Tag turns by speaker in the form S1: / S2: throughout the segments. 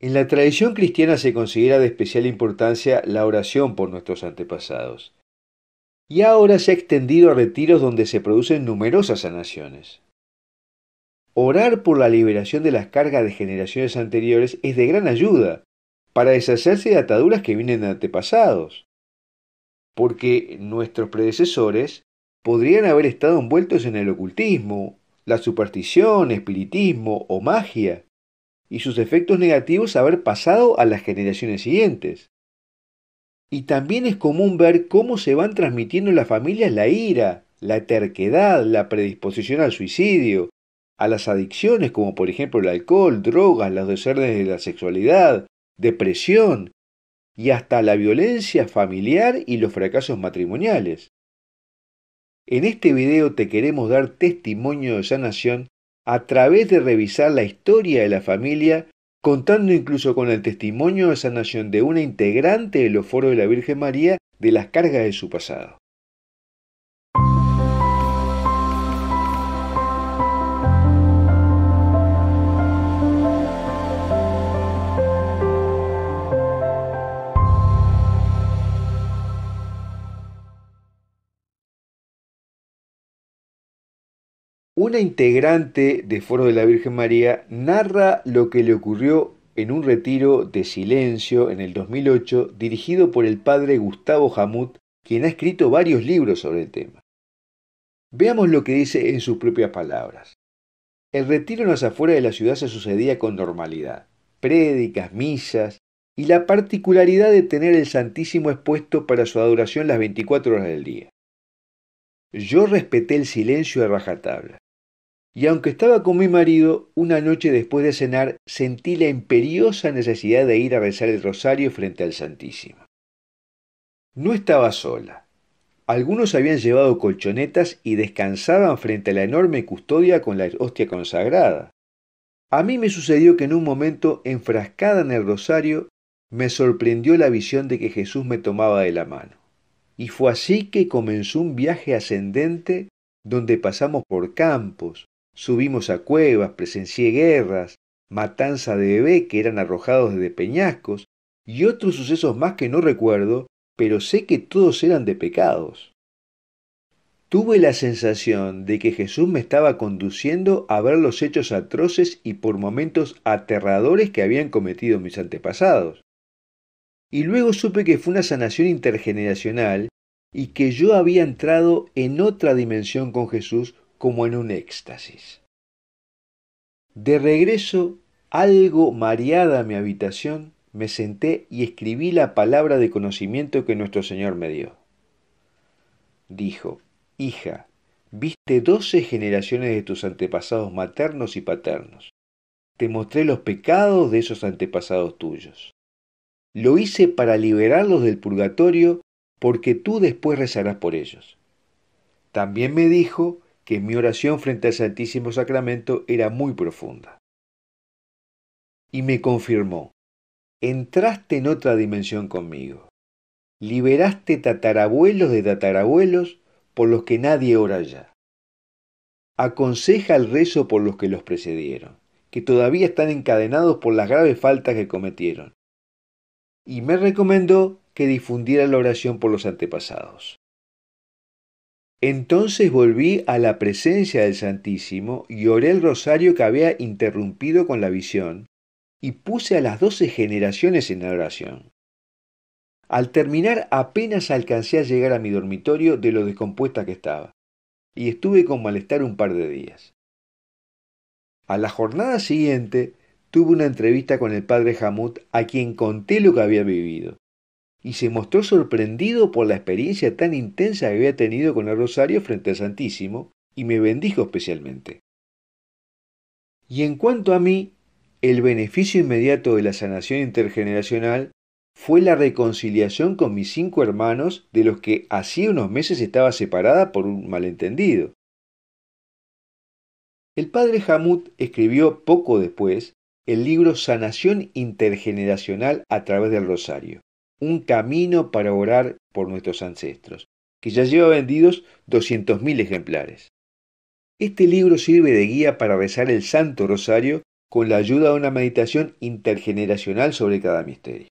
S1: En la tradición cristiana se considera de especial importancia la oración por nuestros antepasados. Y ahora se ha extendido a retiros donde se producen numerosas sanaciones. Orar por la liberación de las cargas de generaciones anteriores es de gran ayuda para deshacerse de ataduras que vienen de antepasados, porque nuestros predecesores podrían haber estado envueltos en el ocultismo, la superstición, espiritismo o magia, y sus efectos negativos haber pasado a las generaciones siguientes. Y también es común ver cómo se van transmitiendo en las familias la ira, la terquedad, la predisposición al suicidio, a las adicciones como por ejemplo el alcohol, drogas, los desórdenes de la sexualidad, depresión y hasta la violencia familiar y los fracasos matrimoniales. En este video te queremos dar testimonio de sanación a través de revisar la historia de la familia, contando incluso con el testimonio de sanación de una integrante del los de la Virgen María de las cargas de su pasado. Una integrante de Foro de la Virgen María narra lo que le ocurrió en un retiro de silencio en el 2008 dirigido por el padre Gustavo Hamut, quien ha escrito varios libros sobre el tema. Veamos lo que dice en sus propias palabras. El retiro en las afueras de la ciudad se sucedía con normalidad, prédicas, misas y la particularidad de tener el Santísimo expuesto para su adoración las 24 horas del día. Yo respeté el silencio de rajatabla. Y aunque estaba con mi marido, una noche después de cenar sentí la imperiosa necesidad de ir a rezar el rosario frente al Santísimo. No estaba sola. Algunos habían llevado colchonetas y descansaban frente a la enorme custodia con la hostia consagrada. A mí me sucedió que en un momento, enfrascada en el rosario, me sorprendió la visión de que Jesús me tomaba de la mano. Y fue así que comenzó un viaje ascendente donde pasamos por campos, Subimos a cuevas, presencié guerras, matanza de bebé que eran arrojados desde peñascos, y otros sucesos más que no recuerdo, pero sé que todos eran de pecados. Tuve la sensación de que Jesús me estaba conduciendo a ver los hechos atroces y por momentos aterradores que habían cometido mis antepasados. Y luego supe que fue una sanación intergeneracional y que yo había entrado en otra dimensión con Jesús como en un éxtasis. De regreso, algo mareada a mi habitación, me senté y escribí la palabra de conocimiento que nuestro Señor me dio. Dijo, Hija, viste doce generaciones de tus antepasados maternos y paternos. Te mostré los pecados de esos antepasados tuyos. Lo hice para liberarlos del purgatorio, porque tú después rezarás por ellos. También me dijo, que mi oración frente al Santísimo Sacramento era muy profunda. Y me confirmó, entraste en otra dimensión conmigo, liberaste tatarabuelos de tatarabuelos por los que nadie ora ya. Aconseja el rezo por los que los precedieron, que todavía están encadenados por las graves faltas que cometieron. Y me recomendó que difundiera la oración por los antepasados. Entonces volví a la presencia del Santísimo y oré el rosario que había interrumpido con la visión, y puse a las doce generaciones en la oración. Al terminar apenas alcancé a llegar a mi dormitorio de lo descompuesta que estaba, y estuve con malestar un par de días. A la jornada siguiente tuve una entrevista con el padre Hamut, a quien conté lo que había vivido y se mostró sorprendido por la experiencia tan intensa que había tenido con el rosario frente al Santísimo, y me bendijo especialmente. Y en cuanto a mí, el beneficio inmediato de la sanación intergeneracional fue la reconciliación con mis cinco hermanos de los que hacía unos meses estaba separada por un malentendido. El padre Hamut escribió poco después el libro Sanación Intergeneracional a través del Rosario un camino para orar por nuestros ancestros, que ya lleva vendidos 200.000 ejemplares. Este libro sirve de guía para rezar el Santo Rosario con la ayuda de una meditación intergeneracional sobre cada misterio.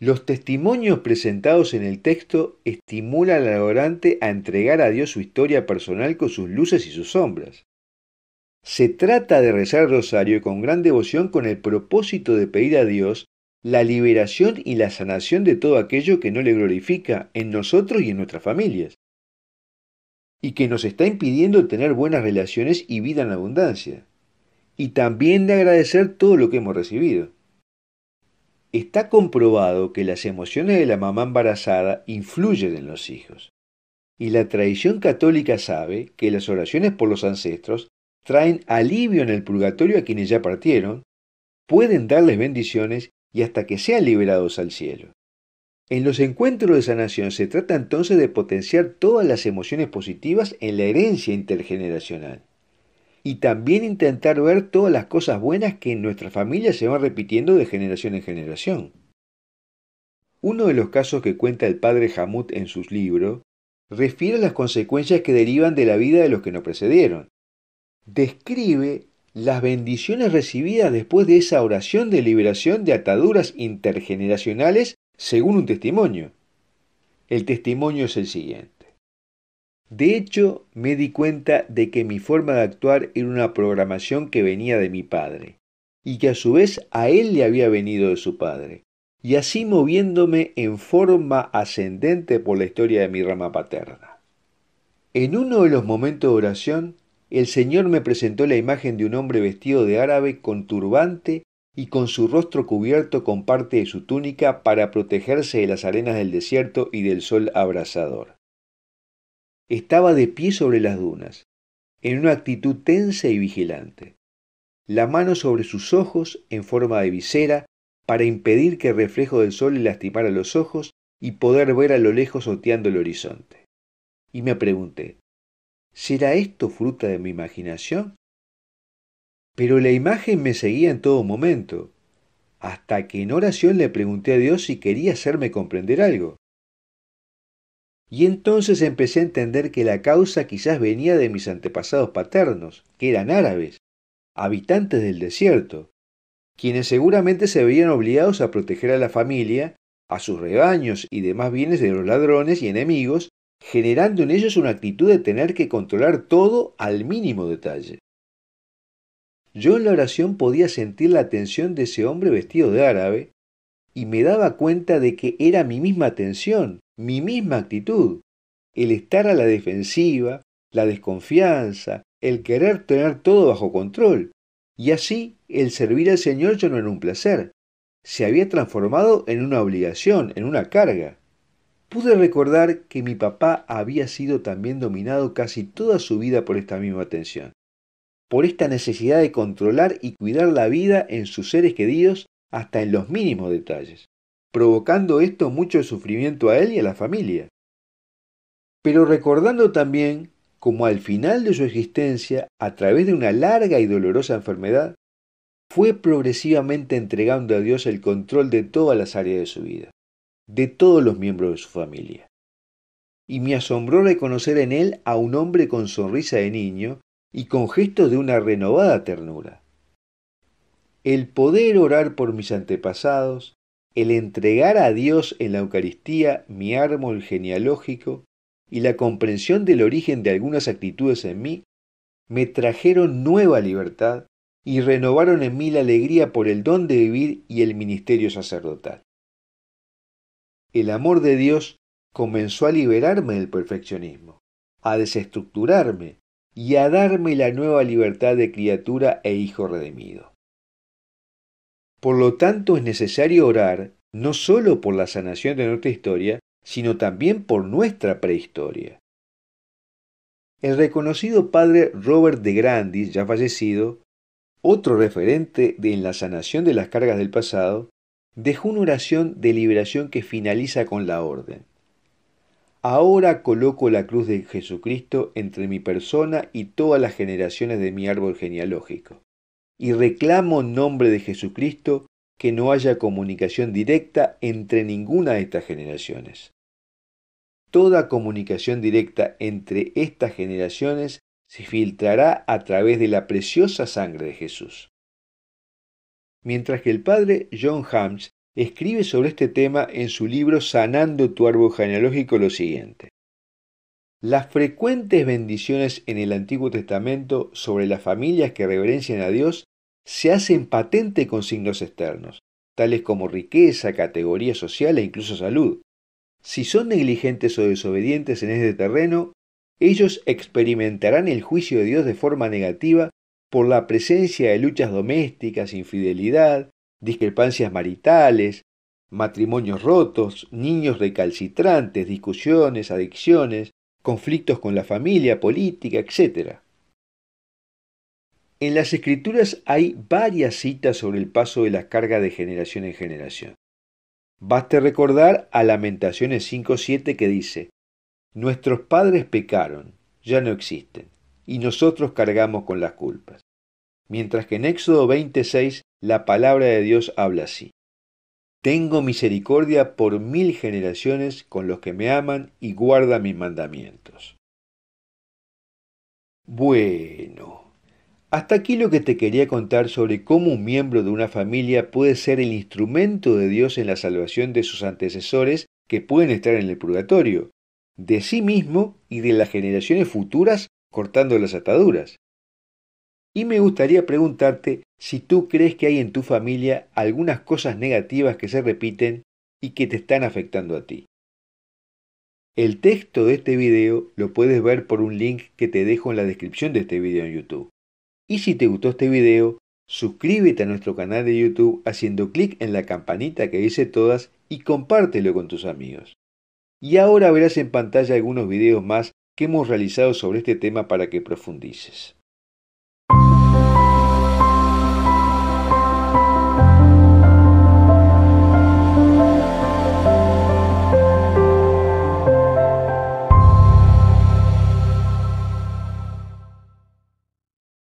S1: Los testimonios presentados en el texto estimulan al orante a entregar a Dios su historia personal con sus luces y sus sombras. Se trata de rezar el rosario con gran devoción con el propósito de pedir a Dios la liberación y la sanación de todo aquello que no le glorifica en nosotros y en nuestras familias, y que nos está impidiendo tener buenas relaciones y vida en abundancia, y también de agradecer todo lo que hemos recibido. Está comprobado que las emociones de la mamá embarazada influyen en los hijos, y la tradición católica sabe que las oraciones por los ancestros traen alivio en el purgatorio a quienes ya partieron, pueden darles bendiciones y hasta que sean liberados al cielo. En los encuentros de sanación se trata entonces de potenciar todas las emociones positivas en la herencia intergeneracional y también intentar ver todas las cosas buenas que en nuestra familia se van repitiendo de generación en generación. Uno de los casos que cuenta el padre Hamut en sus libros refiere a las consecuencias que derivan de la vida de los que nos precedieron. Describe las bendiciones recibidas después de esa oración de liberación de ataduras intergeneracionales según un testimonio. El testimonio es el siguiente. De hecho, me di cuenta de que mi forma de actuar era una programación que venía de mi padre, y que a su vez a él le había venido de su padre, y así moviéndome en forma ascendente por la historia de mi rama paterna. En uno de los momentos de oración, el Señor me presentó la imagen de un hombre vestido de árabe con turbante y con su rostro cubierto con parte de su túnica para protegerse de las arenas del desierto y del sol abrasador. Estaba de pie sobre las dunas, en una actitud tensa y vigilante, la mano sobre sus ojos en forma de visera para impedir que el reflejo del sol le lastimara los ojos y poder ver a lo lejos oteando el horizonte. Y me pregunté, ¿Será esto fruta de mi imaginación? Pero la imagen me seguía en todo momento, hasta que en oración le pregunté a Dios si quería hacerme comprender algo. Y entonces empecé a entender que la causa quizás venía de mis antepasados paternos, que eran árabes, habitantes del desierto, quienes seguramente se veían obligados a proteger a la familia, a sus rebaños y demás bienes de los ladrones y enemigos generando en ellos una actitud de tener que controlar todo al mínimo detalle. Yo en la oración podía sentir la atención de ese hombre vestido de árabe y me daba cuenta de que era mi misma atención, mi misma actitud, el estar a la defensiva, la desconfianza, el querer tener todo bajo control. Y así el servir al Señor ya no era un placer, se había transformado en una obligación, en una carga pude recordar que mi papá había sido también dominado casi toda su vida por esta misma atención, por esta necesidad de controlar y cuidar la vida en sus seres queridos hasta en los mínimos detalles, provocando esto mucho sufrimiento a él y a la familia. Pero recordando también como al final de su existencia, a través de una larga y dolorosa enfermedad, fue progresivamente entregando a Dios el control de todas las áreas de su vida de todos los miembros de su familia. Y me asombró reconocer en él a un hombre con sonrisa de niño y con gestos de una renovada ternura. El poder orar por mis antepasados, el entregar a Dios en la Eucaristía mi árbol genealógico y la comprensión del origen de algunas actitudes en mí, me trajeron nueva libertad y renovaron en mí la alegría por el don de vivir y el ministerio sacerdotal el amor de Dios comenzó a liberarme del perfeccionismo, a desestructurarme y a darme la nueva libertad de criatura e hijo redimido. Por lo tanto es necesario orar no solo por la sanación de nuestra historia, sino también por nuestra prehistoria. El reconocido padre Robert de Grandis, ya fallecido, otro referente en la sanación de las cargas del pasado, dejó una oración de liberación que finaliza con la orden. Ahora coloco la cruz de Jesucristo entre mi persona y todas las generaciones de mi árbol genealógico, y reclamo en nombre de Jesucristo que no haya comunicación directa entre ninguna de estas generaciones. Toda comunicación directa entre estas generaciones se filtrará a través de la preciosa sangre de Jesús mientras que el padre John Hams escribe sobre este tema en su libro Sanando tu árbol genealógico lo siguiente. Las frecuentes bendiciones en el Antiguo Testamento sobre las familias que reverencian a Dios se hacen patente con signos externos, tales como riqueza, categoría social e incluso salud. Si son negligentes o desobedientes en este terreno, ellos experimentarán el juicio de Dios de forma negativa por la presencia de luchas domésticas, infidelidad, discrepancias maritales, matrimonios rotos, niños recalcitrantes, discusiones, adicciones, conflictos con la familia, política, etc. En las escrituras hay varias citas sobre el paso de las cargas de generación en generación. Baste recordar a Lamentaciones 5.7 que dice, Nuestros padres pecaron, ya no existen y nosotros cargamos con las culpas. Mientras que en Éxodo 26 la palabra de Dios habla así. Tengo misericordia por mil generaciones con los que me aman y guardan mis mandamientos. Bueno, hasta aquí lo que te quería contar sobre cómo un miembro de una familia puede ser el instrumento de Dios en la salvación de sus antecesores que pueden estar en el purgatorio, de sí mismo y de las generaciones futuras cortando las ataduras. Y me gustaría preguntarte si tú crees que hay en tu familia algunas cosas negativas que se repiten y que te están afectando a ti. El texto de este video lo puedes ver por un link que te dejo en la descripción de este video en YouTube. Y si te gustó este video, suscríbete a nuestro canal de YouTube haciendo clic en la campanita que dice todas y compártelo con tus amigos. Y ahora verás en pantalla algunos videos más ¿Qué hemos realizado sobre este tema para que profundices.